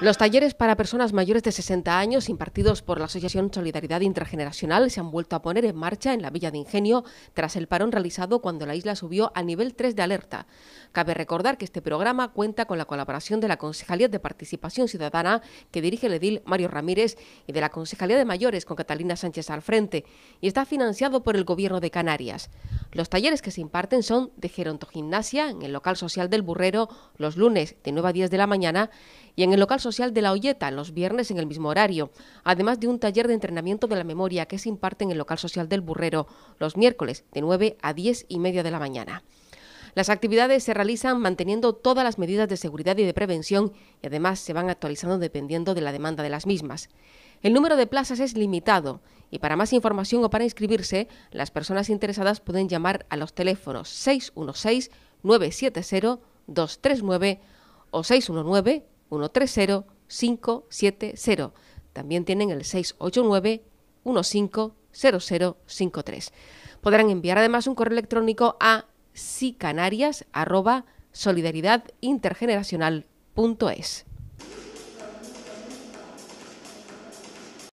Los talleres para personas mayores de 60 años impartidos por la Asociación Solidaridad Intergeneracional se han vuelto a poner en marcha en la Villa de Ingenio tras el parón realizado cuando la isla subió a nivel 3 de alerta. Cabe recordar que este programa cuenta con la colaboración de la Concejalía de Participación Ciudadana que dirige el edil Mario Ramírez y de la Concejalía de Mayores con Catalina Sánchez al frente y está financiado por el Gobierno de Canarias. Los talleres que se imparten son de gerontogimnasia en el local social del Burrero los lunes de 9 a 10 de la mañana y en el local social de La Olleta los viernes en el mismo horario, además de un taller de entrenamiento de la memoria que se imparte en el local social del Burrero los miércoles de 9 a 10 y media de la mañana. Las actividades se realizan manteniendo todas las medidas de seguridad y de prevención y además se van actualizando dependiendo de la demanda de las mismas. El número de plazas es limitado y para más información o para inscribirse, las personas interesadas pueden llamar a los teléfonos 616-970-239 o 619-130-570. También tienen el 689-150053. Podrán enviar además un correo electrónico a sicanarias.solidaridadintergeneracional.es.